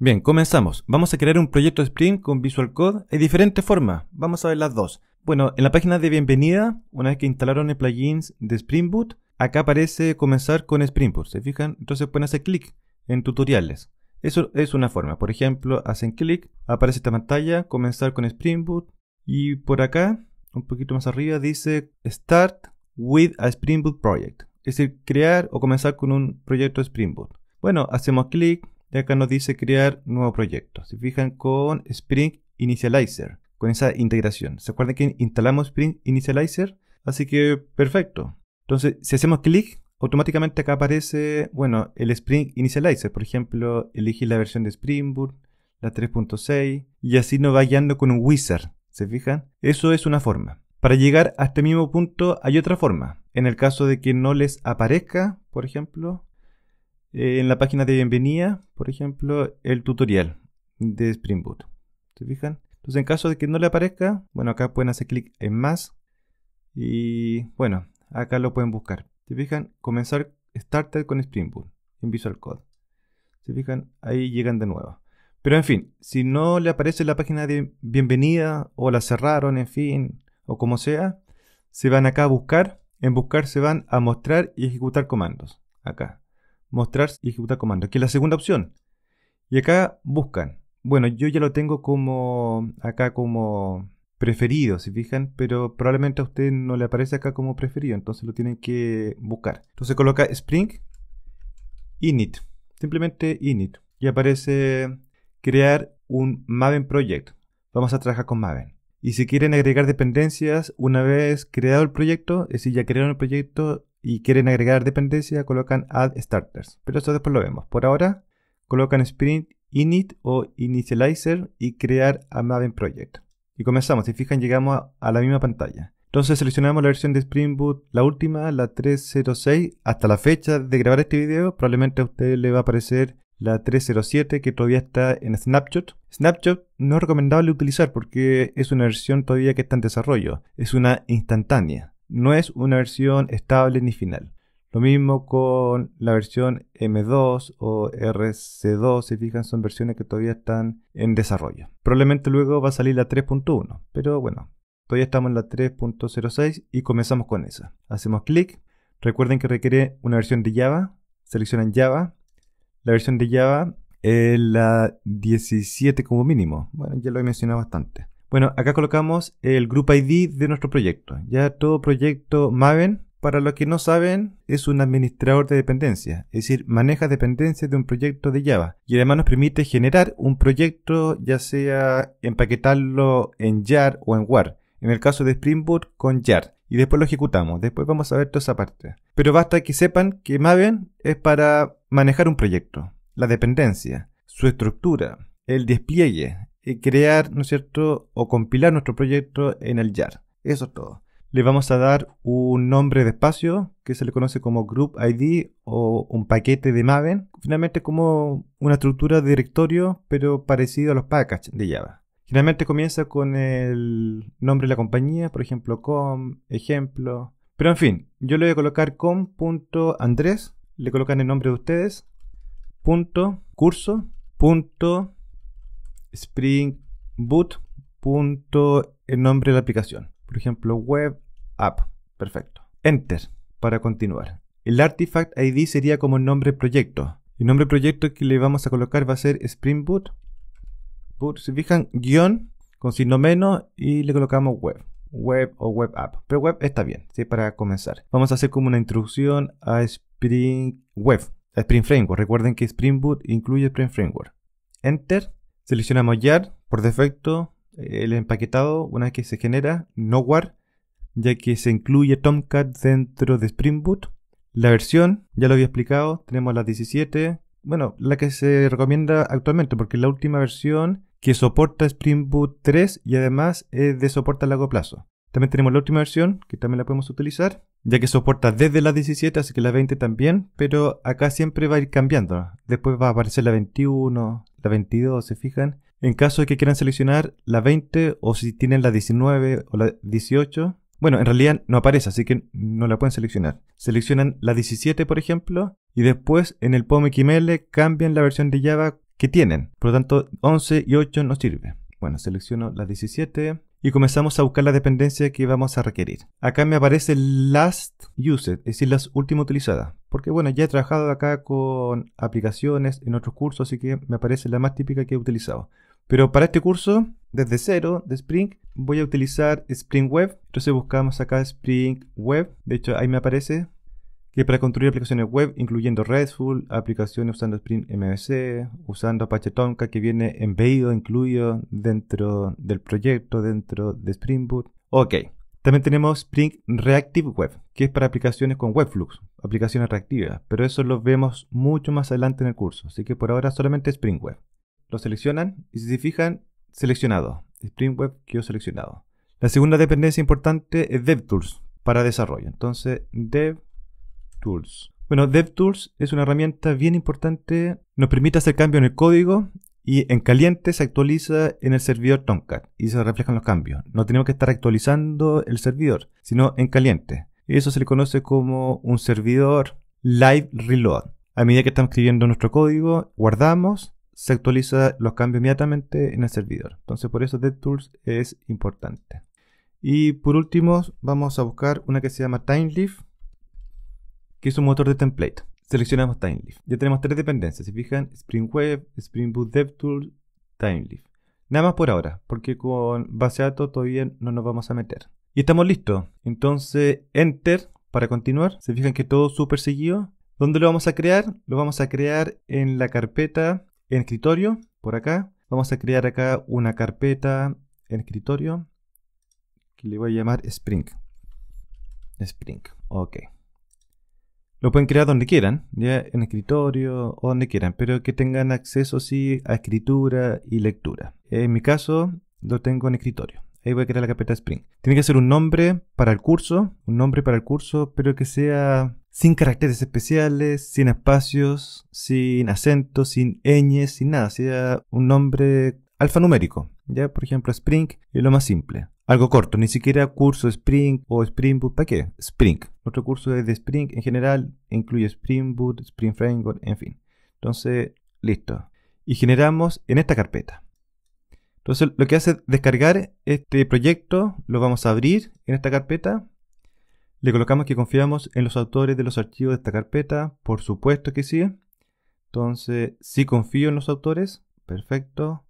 Bien, comenzamos. Vamos a crear un proyecto Spring con Visual Code de diferentes formas. Vamos a ver las dos. Bueno, en la página de bienvenida, una vez que instalaron el plugin de Spring Boot, acá aparece comenzar con Spring Boot. ¿Se fijan? Entonces pueden hacer clic en tutoriales. Eso es una forma. Por ejemplo, hacen clic, aparece esta pantalla, comenzar con Spring Boot. Y por acá, un poquito más arriba, dice Start with a Spring Boot Project. Es decir, crear o comenzar con un proyecto Spring Boot. Bueno, hacemos clic, y acá nos dice crear nuevo proyecto. Se fijan con Spring Initializer, con esa integración. ¿Se acuerdan que instalamos Spring Initializer? Así que perfecto. Entonces, si hacemos clic, automáticamente acá aparece, bueno, el Spring Initializer. Por ejemplo, elige la versión de Spring Boot, la 3.6, y así nos va guiando con un wizard. ¿Se fijan? Eso es una forma. Para llegar a este mismo punto hay otra forma. En el caso de que no les aparezca, por ejemplo, eh, en la página de bienvenida, por ejemplo, el tutorial de Spring Boot. ¿Se fijan? Entonces, en caso de que no le aparezca, bueno, acá pueden hacer clic en más y bueno, acá lo pueden buscar. ¿Se fijan? Comenzar started con Spring Boot en Visual Code. ¿Se fijan? Ahí llegan de nuevo. Pero en fin, si no le aparece la página de bienvenida o la cerraron, en fin, o como sea, se van acá a buscar. En buscar se van a mostrar y ejecutar comandos. Acá mostrar y ejecutar comando. que es la segunda opción. Y acá buscan. Bueno, yo ya lo tengo como acá como preferido, si fijan, pero probablemente a usted no le aparece acá como preferido, entonces lo tienen que buscar. Entonces coloca Spring init, simplemente init, y aparece crear un Maven Project. Vamos a trabajar con Maven. Y si quieren agregar dependencias, una vez creado el proyecto, es decir, ya crearon el proyecto, y quieren agregar dependencia, colocan add starters. Pero eso después lo vemos. Por ahora, colocan sprint init o initializer y crear a Maven Project. Y comenzamos. Si fijan, llegamos a la misma pantalla. Entonces seleccionamos la versión de Spring Boot, la última, la 3.06. Hasta la fecha de grabar este video, probablemente a usted le va a aparecer la 3.07 que todavía está en Snapshot. Snapshot no es recomendable utilizar porque es una versión todavía que está en desarrollo. Es una instantánea no es una versión estable ni final. Lo mismo con la versión M2 o RC2, si fijan, son versiones que todavía están en desarrollo. Probablemente luego va a salir la 3.1, pero bueno, todavía estamos en la 3.06 y comenzamos con esa. Hacemos clic, recuerden que requiere una versión de Java, seleccionan Java, la versión de Java es la 17 como mínimo, bueno, ya lo he mencionado bastante. Bueno, acá colocamos el group ID de nuestro proyecto. Ya todo proyecto Maven, para los que no saben, es un administrador de dependencias, es decir, maneja dependencias de un proyecto de Java y además nos permite generar un proyecto, ya sea empaquetarlo en JAR o en WAR. En el caso de Spring Boot, con JAR y después lo ejecutamos. Después vamos a ver toda esa parte. Pero basta que sepan que Maven es para manejar un proyecto, la dependencia, su estructura, el despliegue, eh, crear, ¿no es cierto?, o compilar nuestro proyecto en el JAR. Eso es todo. Le vamos a dar un nombre de espacio que se le conoce como Group ID o un paquete de Maven, finalmente como una estructura de directorio, pero parecido a los packages de Java. finalmente comienza con el nombre de la compañía, por ejemplo, com, ejemplo. Pero en fin, yo le voy a colocar com.andrés, le colocan el nombre de ustedes, curso, Spring Boot. Punto, el nombre de la aplicación. Por ejemplo, web app. Perfecto. Enter para continuar. El artifact ID sería como el nombre proyecto. El nombre proyecto que le vamos a colocar va a ser Spring Boot. Boot, se fijan, guión con signo menos y le colocamos web. Web o web app. Pero web está bien, ¿sí? Para comenzar. Vamos a hacer como una introducción a Spring Web, a Spring Framework. Recuerden que Spring Boot incluye Spring Framework. Enter Seleccionamos YAR, por defecto, el empaquetado, una vez que se genera, no WAR, ya que se incluye Tomcat dentro de Spring Boot. La versión, ya lo había explicado, tenemos la 17, bueno, la que se recomienda actualmente, porque es la última versión que soporta Spring Boot 3 y además es de soporte a largo plazo. También tenemos la última versión, que también la podemos utilizar, ya que soporta desde la 17, así que la 20 también, pero acá siempre va a ir cambiando. Después va a aparecer la 21, la 22, se fijan. En caso de que quieran seleccionar la 20 o si tienen la 19 o la 18, bueno, en realidad no aparece, así que no la pueden seleccionar. Seleccionan la 17, por ejemplo, y después en el POM XML cambian la versión de Java que tienen. Por lo tanto, 11 y 8 no sirve. Bueno, selecciono la 17, y comenzamos a buscar la dependencia que vamos a requerir. Acá me aparece last used, es decir, las últimas utilizada, Porque bueno, ya he trabajado acá con aplicaciones en otros cursos, así que me aparece la más típica que he utilizado. Pero para este curso, desde cero de Spring, voy a utilizar Spring Web. Entonces buscamos acá Spring Web. De hecho, ahí me aparece que para construir aplicaciones web, incluyendo RESTful, aplicaciones usando Spring MVC, usando Apache Tonka que viene embedido, incluido dentro del proyecto, dentro de Spring Boot. Ok. También tenemos Spring Reactive Web, que es para aplicaciones con Webflux, aplicaciones reactivas, pero eso lo vemos mucho más adelante en el curso, así que por ahora solamente Spring Web. Lo seleccionan y si se fijan, seleccionado. Spring Web quedó seleccionado. La segunda dependencia importante es DevTools para desarrollo. Entonces, Dev DevTools. Bueno, DevTools es una herramienta bien importante, nos permite hacer cambios en el código y en caliente se actualiza en el servidor Tomcat y se reflejan los cambios. No tenemos que estar actualizando el servidor, sino en caliente. Eso se le conoce como un servidor live reload. A medida que estamos escribiendo nuestro código, guardamos, se actualiza los cambios inmediatamente en el servidor. Entonces por eso DevTools es importante. Y por último vamos a buscar una que se llama Timelift que es un motor de template. Seleccionamos TimeLeaf. Ya tenemos tres dependencias. Si fijan, Spring Web, Spring Boot DevTools, TimeLeaf. Nada más por ahora, porque con base de datos todavía no nos vamos a meter. Y estamos listos. Entonces, Enter para continuar. Se fijan que todo súper seguido. ¿Dónde lo vamos a crear? Lo vamos a crear en la carpeta en escritorio, por acá. Vamos a crear acá una carpeta en escritorio que le voy a llamar Spring. Spring, ok. Lo pueden crear donde quieran, ya en escritorio o donde quieran, pero que tengan acceso sí a escritura y lectura. En mi caso, lo tengo en escritorio. Ahí voy a crear la carpeta Spring. Tiene que ser un nombre para el curso, un nombre para el curso, pero que sea sin caracteres especiales, sin espacios, sin acentos, sin ñ, sin nada. Sea un nombre alfanumérico. Ya, por ejemplo, Spring es lo más simple algo corto, ni siquiera curso Spring o Spring Boot, ¿para qué? Spring. Otro curso es de Spring en general, incluye Spring Boot, Spring Framework, en fin. Entonces, listo. Y generamos en esta carpeta. Entonces, lo que hace es descargar este proyecto, lo vamos a abrir en esta carpeta. Le colocamos que confiamos en los autores de los archivos de esta carpeta, por supuesto que sí. Entonces, sí confío en los autores, perfecto.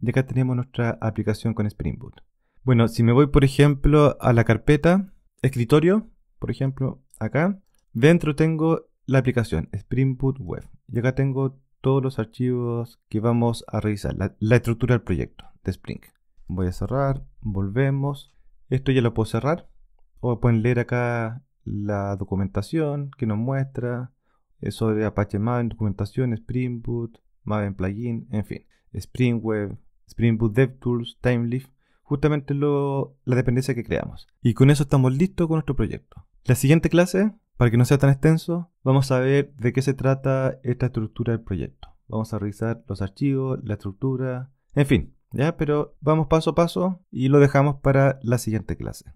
Y acá tenemos nuestra aplicación con Spring Boot. Bueno, si me voy, por ejemplo, a la carpeta, escritorio, por ejemplo, acá, dentro tengo la aplicación Spring Boot Web. Y acá tengo todos los archivos que vamos a revisar, la, estructura del proyecto de Spring. Voy a cerrar, volvemos. Esto ya lo puedo cerrar. O pueden leer acá la documentación que nos muestra eh, sobre Apache Maven, documentación, Spring Boot, Maven Plugin, en fin. Spring Web, Spring Boot DevTools, Timelift justamente la dependencia que creamos. Y con eso estamos listos con nuestro proyecto. La siguiente clase, para que no sea tan extenso, vamos a ver de qué se trata esta estructura del proyecto. Vamos a revisar los archivos, la estructura, en fin, ya, pero vamos paso a paso y lo dejamos para la siguiente clase.